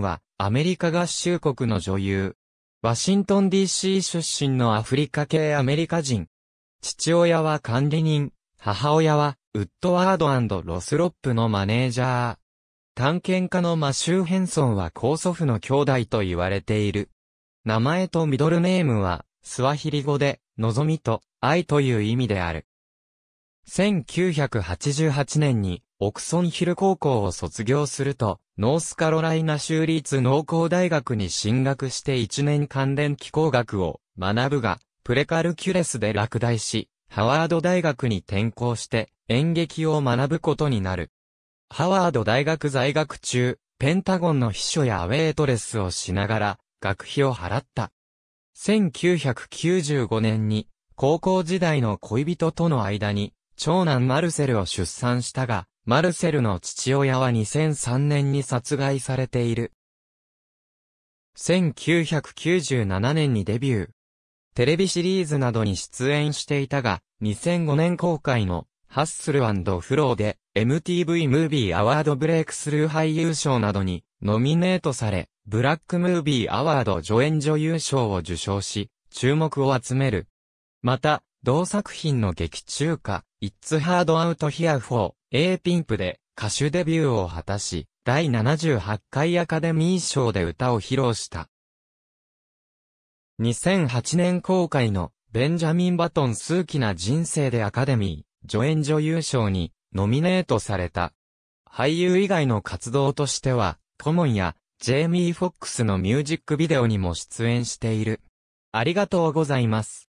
は、アメリカ合衆国の女優。ワシントン DC 出身のアフリカ系アメリカ人。父親は管理人、母親は、ウッドワードロスロップのマネージャー。探検家のマシュー・ヘンソンは高祖父の兄弟と言われている。名前とミドルネームは、スワヒリ語で、望みと、愛という意味である。1988年にオクソンヒル高校を卒業すると、ノースカロライナ州立農工大学に進学して1年関連機候学を学ぶが、プレカルキュレスで落第し、ハワード大学に転校して演劇を学ぶことになる。ハワード大学在学中、ペンタゴンの秘書やウェイトレスをしながら学費を払った。1995年に高校時代の恋人との間に長男マルセルを出産したが、マルセルの父親は2003年に殺害されている。1997年にデビュー。テレビシリーズなどに出演していたが、2005年公開のハッスルフローで MTV ムービーアワードブレイクスルー俳優賞などにノミネートされ、ブラックムービーアワード助演女優賞を受賞し、注目を集める。また、同作品の劇中歌、It's Hard Out Here for A Pimp で歌手デビューを果たし、第78回アカデミー賞で歌を披露した。2008年公開のベンジャミン・バトン数奇な人生でアカデミー助演女優賞にノミネートされた。俳優以外の活動としては、コモンやジェイミー・フォックスのミュージックビデオにも出演している。ありがとうございます。